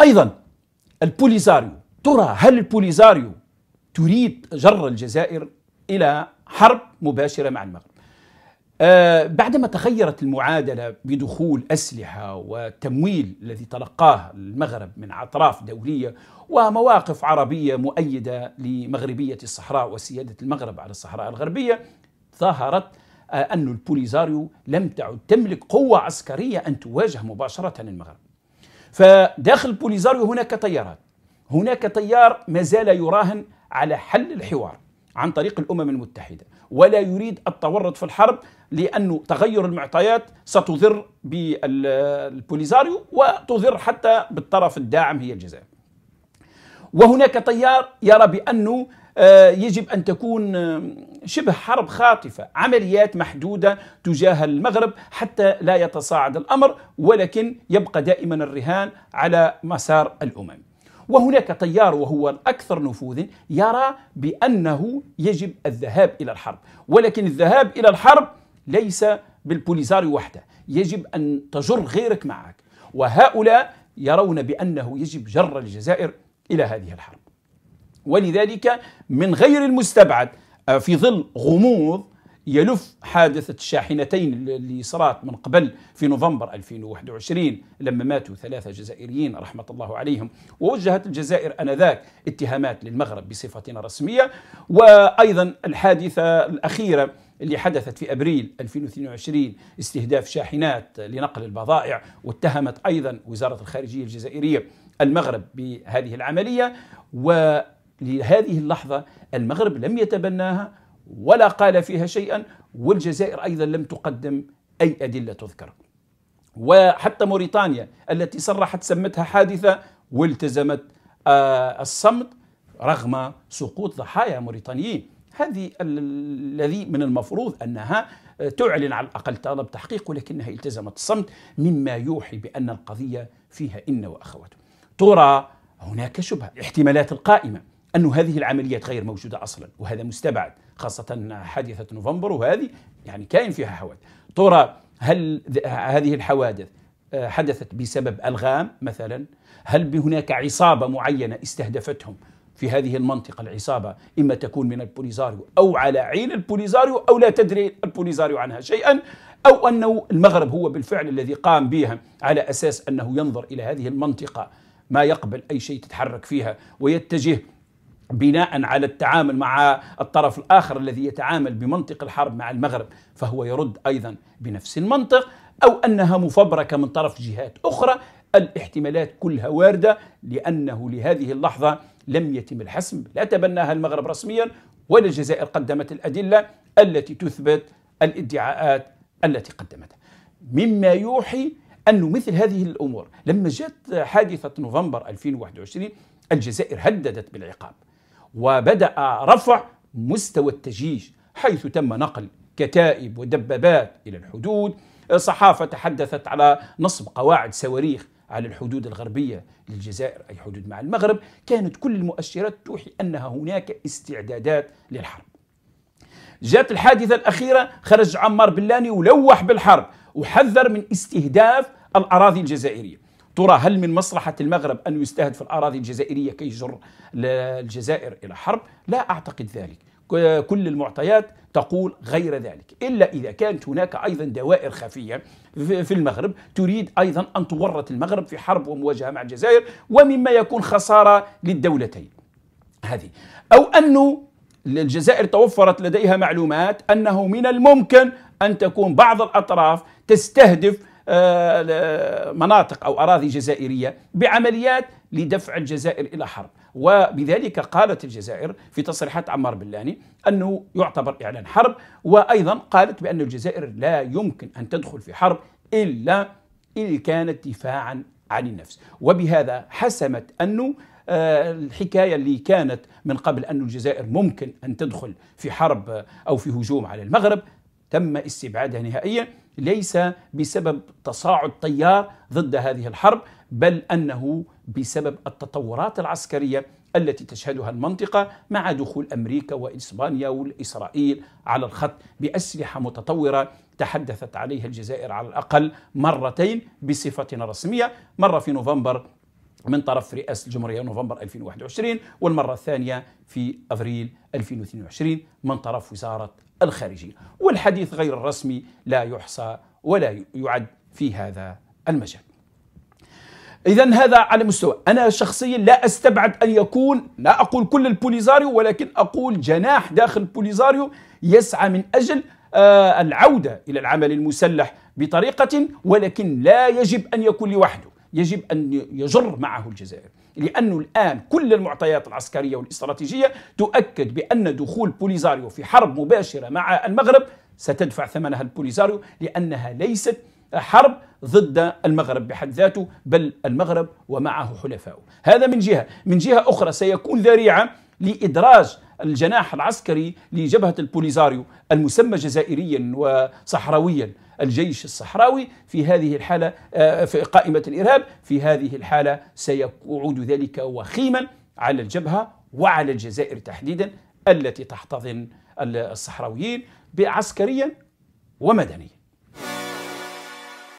أيضا البوليزاريو ترى هل البوليزاريو تريد جر الجزائر إلى حرب مباشرة مع المغرب آه بعدما تغيرت المعادلة بدخول أسلحة وتمويل الذي تلقاه المغرب من أطراف دولية ومواقف عربية مؤيدة لمغربية الصحراء وسيادة المغرب على الصحراء الغربية ظهرت آه أن البوليزاريو لم تعد تملك قوة عسكرية أن تواجه مباشرة المغرب فداخل بوليزاريو هناك تيارات هناك تيار ما زال يراهن على حل الحوار عن طريق الامم المتحده ولا يريد التورط في الحرب لانه تغير المعطيات ستضر بالبوليزاريو وتضر حتى بالطرف الداعم هي الجزائر. وهناك تيار يرى بانه آه، يجب ان تكون آه، شبه حرب خاطفة عمليات محدودة تجاه المغرب حتى لا يتصاعد الأمر ولكن يبقى دائما الرهان على مسار الأمم وهناك تيار وهو الأكثر نفوذا يرى بأنه يجب الذهاب إلى الحرب ولكن الذهاب إلى الحرب ليس بالبوليزاري وحده يجب أن تجر غيرك معك وهؤلاء يرون بأنه يجب جر الجزائر إلى هذه الحرب ولذلك من غير المستبعد آه، في ظل غموض يلف حادثة الشاحنتين اللي صارت من قبل في نوفمبر 2021 لما ماتوا ثلاثة جزائريين رحمة الله عليهم ووجهت الجزائر أنذاك اتهامات للمغرب بصفتنا رسمية وأيضا الحادثة الأخيرة اللي حدثت في ابريل 2022 استهداف شاحنات لنقل البضائع واتهمت ايضا وزاره الخارجيه الجزائريه المغرب بهذه العمليه و لهذه اللحظة المغرب لم يتبناها ولا قال فيها شيئا والجزائر أيضا لم تقدم أي أدلة تذكر وحتى موريتانيا التي صرحت سمتها حادثة والتزمت آه، الصمت رغم سقوط ضحايا موريتانيين هذه الذي من المفروض أنها آه، تعلن على الأقل طلب تحقيق ولكنها التزمت الصمت مما يوحي بأن القضية فيها إن وأخواته ترى هناك شبهة احتمالات القائمة أن هذه العمليات غير موجودة أصلا وهذا مستبعد خاصة حادثة نوفمبر وهذه يعني كائن فيها حوادث ترى هل هذه الحوادث آه، حدثت بسبب ألغام مثلا هل هناك عصابة معينة استهدفتهم في هذه المنطقة العصابة إما تكون من البوليزاريو أو على عين البوليزاريو أو لا تدري البوليزاريو عنها شيئا أو أنه المغرب هو بالفعل الذي قام بها على أساس أنه ينظر إلى هذه المنطقة ما يقبل أي شيء تتحرك فيها ويتجه بناء على التعامل مع الطرف الاخر الذي يتعامل بمنطق الحرب مع المغرب فهو يرد ايضا بنفس المنطق او انها مفبركه من طرف جهات اخرى الاحتمالات كلها وارده لانه لهذه اللحظه لم يتم الحسم لا تبناها المغرب رسميا ولا الجزائر قدمت الادله التي تثبت الادعاءات التي قدمتها مما يوحي أن مثل هذه الأمور لما جاءت حادثة نوفمبر 2021 الجزائر هددت بالعقاب وبدأ رفع مستوى التجيش حيث تم نقل كتائب ودبابات إلى الحدود صحافة تحدثت على نصب قواعد صواريخ على الحدود الغربية للجزائر أي حدود مع المغرب كانت كل المؤشرات توحي أنها هناك استعدادات للحرب جاءت الحادثة الأخيرة خرج عمار بلاني ولوح بالحرب وحذر من استهداف الأراضي الجزائرية ترى هل من مصلحة المغرب أن يستهد في الأراضي الجزائرية كي يجر الجزائر إلى حرب لا أعتقد ذلك كل المعطيات تقول غير ذلك إلا إذا كانت هناك أيضا دوائر خفية في المغرب تريد أيضا أن تورط المغرب في حرب ومواجهة مع الجزائر ومما يكون خسارة للدولتين هذه أو أنه الجزائر توفرت لديها معلومات أنه من الممكن أن تكون بعض الأطراف تستهدف آه، مناطق أو أراضي جزائرية بعمليات لدفع الجزائر إلى حرب وبذلك قالت الجزائر في تصريحات عمار بلاني أنه يعتبر إعلان حرب وأيضا قالت بأن الجزائر لا يمكن أن تدخل في حرب إلا إن كانت دفاعا عن النفس وبهذا حسمت أنه آه، الحكايه اللي كانت من قبل أن الجزائر ممكن ان تدخل في حرب او في هجوم على المغرب تم استبعادها نهائيا ليس بسبب تصاعد تيار ضد هذه الحرب بل انه بسبب التطورات العسكريه التي تشهدها المنطقه مع دخول امريكا واسبانيا والاسرائيل على الخط باسلحه متطوره تحدثت عليها الجزائر على الاقل مرتين بصفه رسميه مره في نوفمبر من طرف رئاسة الجمهورية نوفمبر 2021 والمرة الثانية في أفريل 2022 من طرف وزارة الخارجية والحديث غير الرسمي لا يحصى ولا يعد في هذا المجال إذا هذا على مستوى أنا شخصيا لا أستبعد أن يكون لا أقول كل البوليزاريو ولكن أقول جناح داخل البوليزاريو يسعى من أجل آه، العودة إلى العمل المسلح بطريقة ولكن لا يجب أن يكون لوحده يجب أن يجر معه الجزائر لأنه الآن كل المعطيات العسكرية والاستراتيجية تؤكد بأن دخول بوليزاريو في حرب مباشرة مع المغرب ستدفع ثمنها البوليزاريو لأنها ليست حرب ضد المغرب بحد ذاته بل المغرب ومعه حلفائه هذا من جهة من جهة أخرى سيكون ذريعة لإدراج الجناح العسكري لجبهة البوليزاريو المسمى جزائريا وصحراويا الجيش الصحراوي في هذه الحالة آه، في قائمة الإرهاب في هذه الحالة سيعود ذلك وخيما على الجبهة وعلى الجزائر تحديدا التي تحتضن الصحراويين عسكريا ومدنيا